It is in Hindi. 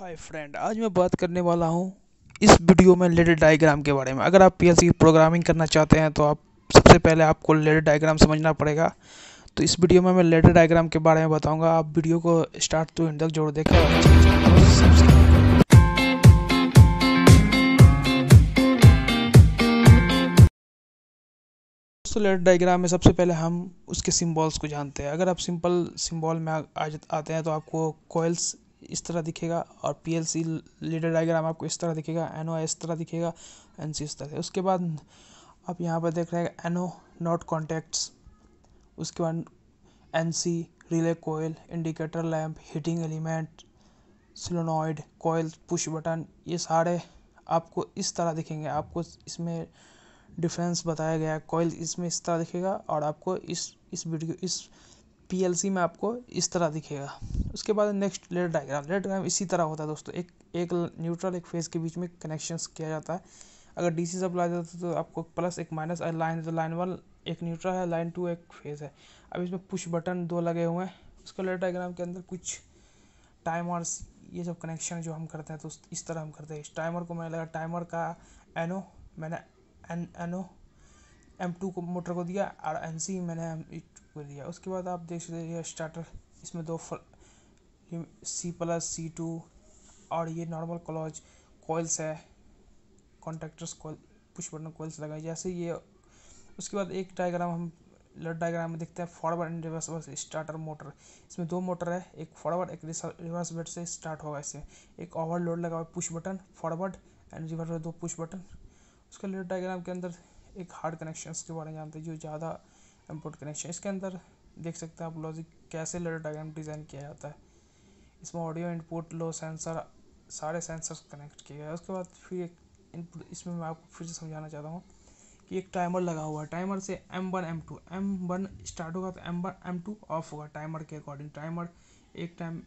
हाय फ्रेंड आज मैं बात करने वाला हूँ इस वीडियो में लेडर डायग्राम के बारे में अगर आप पीएलसी प्रोग्रामिंग करना चाहते हैं तो आप सबसे पहले आपको लेडर डायग्राम समझना पड़ेगा तो इस वीडियो में मैं लेडर डायग्राम के बारे में बताऊंगा आप वीडियो को स्टार्ट टू एंड तक जोड़ देखें दोस्तों लेडर डायग्राम में सबसे पहले हम उसके सिंबल्स को जानते हैं अगर आप सिंपल सिंबल में आ, आते हैं तो आपको कोयल्स इस तरह दिखेगा और P L C ladder diagram आपको इस तरह दिखेगा एन ओ इस तरह दिखेगा एन सी इस तरह उसके बाद आप यहाँ पर देख रहे हैं एन ओ नॉट कॉन्टैक्ट्स उसके बाद N C relay coil indicator lamp heating element solenoid coil push button ये सारे आपको इस तरह दिखेंगे आपको इसमें डिफरेंस बताया गया है कोयल इसमें इस तरह दिखेगा और आपको इस इस वीडियो इस पी में आपको इस तरह दिखेगा उसके बाद next ladder diagram ladder diagram इसी तरह होता है दोस्तों एक एक न्यूट्रल एक फेज के बीच में कनेक्शन किया जाता है अगर डी सी सप्लाई जाता है तो आपको प्लस एक माइनस और लाइन तो लाइन वन एक न्यूट्रल है लाइन टू एक फेज है अब इसमें पुश बटन दो लगे हुए हैं उसके लेट डायग्राम के अंदर कुछ टाइमर्स ये सब कनेक्शन जो हम करते हैं तो इस तरह हम करते हैं इस टाइमर को मैंने लगा टाइमर का एनो मैंने एन एनो एम टू को मोटर को दिया और एन सी मैंने एम को दिया उसके बाद आप देख हैं स्टार्टर इसमें दो फल सी प्लस सी टू और ये नॉर्मल क्लॉज कोयल्स है contractors coil push button coils लगाए जैसे ये उसके बाद एक डायग्राम हम लड डायग्राम में देखते हैं फॉरवर्ड एंड रिवर्स वर्स स्टार्टर मोटर इसमें दो मोटर है एक फॉरवर्ड एक रिवर्स बेट से स्टार्ट होगा इससे एक ओवरलोड लगा हुआ push button forward and reverse दो पुश बटन उसका लड डायग्राम के अंदर एक हार्ड कनेक्शन के बारे में जानते हैं जो ज़्यादा इम्पोर्ट कनेक्शन इसके अंदर देख सकते हैं आप लॉजिक कैसे लड़ डायग्राम डिज़ाइन किया जाता है इसमें ऑडियो इनपुट लो सेंसर सारे सेंसर कनेक्ट किए गए उसके बाद फिर एक इनपुट इसमें मैं आपको फिर से समझाना चाहता हूँ कि एक टाइमर लगा हुआ है टाइमर से M one M two M one start होगा तो M one M two off होगा टाइमर के अकॉर्डिंग टाइमर एक टाइम